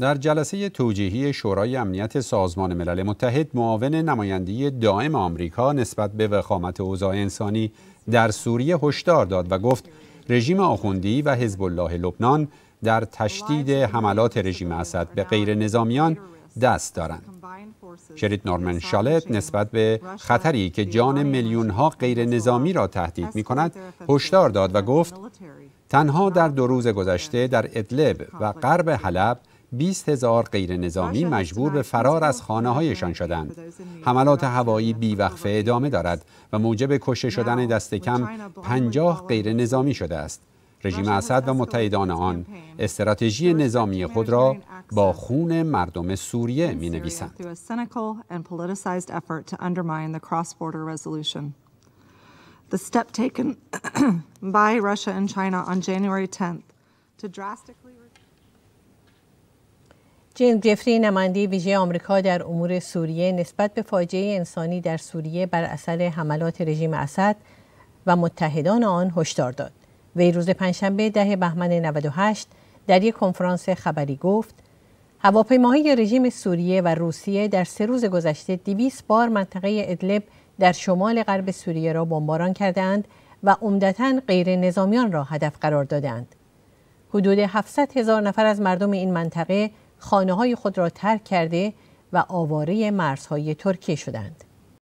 در جلسه توجیهی شورای امنیت سازمان ملل متحد معاون نماینده دائم آمریکا نسبت به وخامت اوضاع انسانی در سوریه هشدار داد و گفت رژیم آخوندی و حزب الله لبنان در تشدید حملات رژیم اسد به غیر نظامیان دست دارند. شریت نورمن شالت نسبت به خطری که جان میلیون ها غیر نظامی را تهدید می کند هشدار داد و گفت تنها در دو روز گذشته در ادلب و غرب حلب 20 هزار غیر نظامی مجبور به فرار از خانه هایشان شدند. حملات هوایی وقفه ادامه دارد و موجب کشته شدن دست کم 50 غیر نظامی شده است. رژیم اسد و متحدان آن استراتژی نظامی یعنی خود را با خون مردم سوریه می نویسند. جیم جفری نماینده ویژه آمریکا در امور سوریه نسبت به فاجعه انسانی در سوریه بر اثر حملات رژیم اسد و متحدان آن هشدار داد. وی روز پنجشنبه ده بهمن 98 در یک کنفرانس خبری گفت هواپیماهای رژیم سوریه و روسیه در سه روز گذشته 200 بار منطقه ادلب در شمال غرب سوریه را بمباران کردند و عمدتا غیر نظامیان را هدف قرار دادند. حدود 700 هزار نفر از مردم این منطقه خانه های خود را ترک کرده و آواره مرزهای ترکیه شدند.